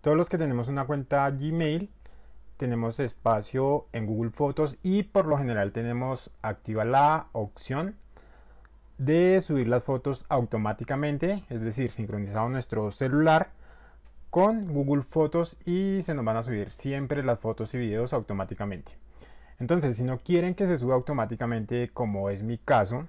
Todos los que tenemos una cuenta Gmail tenemos espacio en Google Fotos y por lo general tenemos activa la opción de subir las fotos automáticamente, es decir, sincronizado nuestro celular con Google Fotos y se nos van a subir siempre las fotos y videos automáticamente. Entonces, si no quieren que se suba automáticamente, como es mi caso,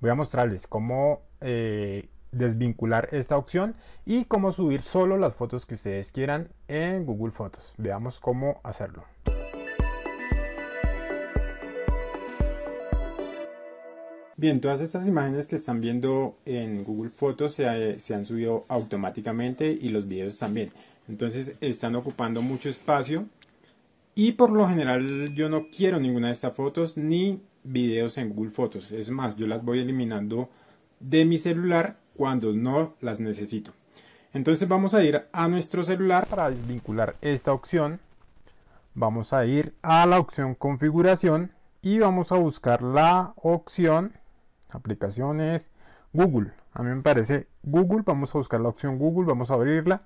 voy a mostrarles cómo eh, desvincular esta opción y cómo subir solo las fotos que ustedes quieran en Google Fotos. Veamos cómo hacerlo. Bien, todas estas imágenes que están viendo en Google Fotos se, eh, se, han subido automáticamente y los videos también. Entonces están ocupando mucho espacio y por lo general yo no quiero ninguna de estas fotos ni videos en Google Fotos. Es más, yo las voy eliminando de mi celular cuando no las necesito. Entonces vamos a ir a nuestro celular para desvincular esta opción. Vamos a ir a la opción configuración y vamos a buscar la opción aplicaciones Google. A mí me parece Google. Vamos a buscar la opción Google. Vamos a abrirla.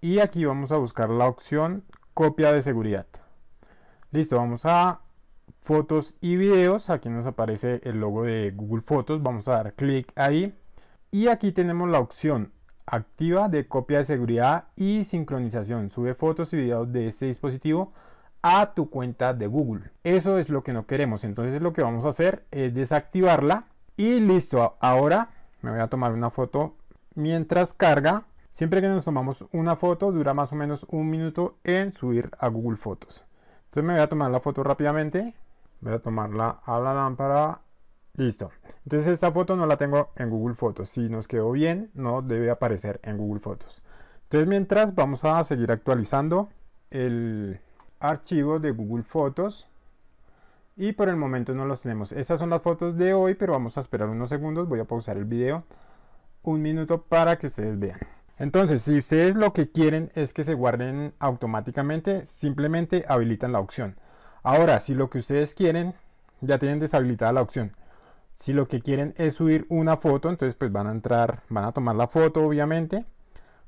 Y aquí vamos a buscar la opción copia de seguridad. Listo, vamos a fotos y videos. Aquí nos aparece el logo de Google Fotos. Vamos a dar clic ahí. Y aquí tenemos la opción activa de copia de seguridad y sincronización. Sube fotos y videos de este dispositivo a tu cuenta de Google. Eso es lo que no queremos. Entonces lo que vamos a hacer es desactivarla y listo. Ahora me voy a tomar una foto mientras carga. Siempre que nos tomamos una foto dura más o menos un minuto en subir a Google Fotos. Entonces me voy a tomar la foto rápidamente. Voy a tomarla a la lámpara Listo. Entonces esta foto no la tengo en Google Fotos. Si nos quedó bien, no debe aparecer en Google Fotos. Entonces mientras vamos a seguir actualizando el archivo de Google Fotos. Y por el momento no los tenemos. Estas son las fotos de hoy, pero vamos a esperar unos segundos. Voy a pausar el video. Un minuto para que ustedes vean. Entonces, si ustedes lo que quieren es que se guarden automáticamente, simplemente habilitan la opción. Ahora, si lo que ustedes quieren, ya tienen deshabilitada la opción. Si lo que quieren es subir una foto, entonces pues van a entrar, van a tomar la foto obviamente,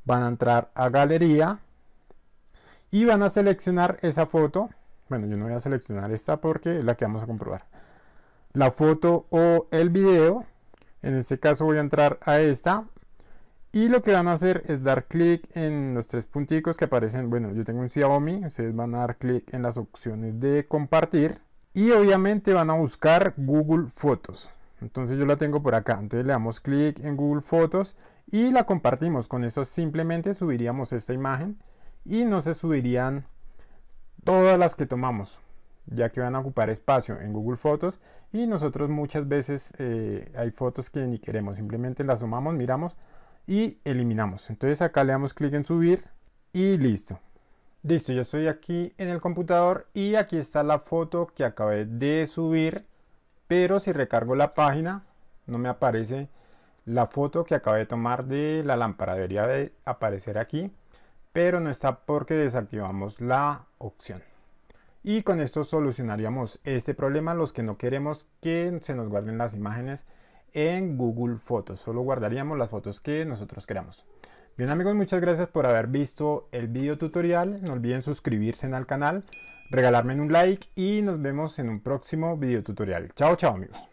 van a entrar a galería y van a seleccionar esa foto. Bueno, yo no voy a seleccionar esta porque es la que vamos a comprobar. La foto o el video. En este caso voy a entrar a esta. Y lo que van a hacer es dar clic en los tres punticos que aparecen. Bueno, yo tengo un Xiaomi. Ustedes van a dar clic en las opciones de compartir. Y obviamente van a buscar Google Fotos. Entonces yo la tengo por acá. Entonces le damos clic en Google Fotos y la compartimos. Con eso simplemente subiríamos esta imagen y no se subirían todas las que tomamos ya que van a ocupar espacio en Google Fotos y nosotros muchas veces eh, hay fotos que ni queremos, simplemente las sumamos, miramos y eliminamos. Entonces acá le damos clic en subir y listo. Listo, ya estoy aquí en el computador y aquí está la foto que acabé de subir. Pero si recargo la página, no me aparece la foto que acabo de tomar de la lámpara. Debería de aparecer aquí, pero no está porque desactivamos la opción. Y con esto solucionaríamos este problema, los que no queremos que se nos guarden las imágenes en Google Fotos. Solo guardaríamos las fotos que nosotros queramos. Bien amigos, muchas gracias por haber visto el video tutorial. No olviden suscribirse al canal, regalarme un like y nos vemos en un próximo video tutorial. Chao, chao amigos.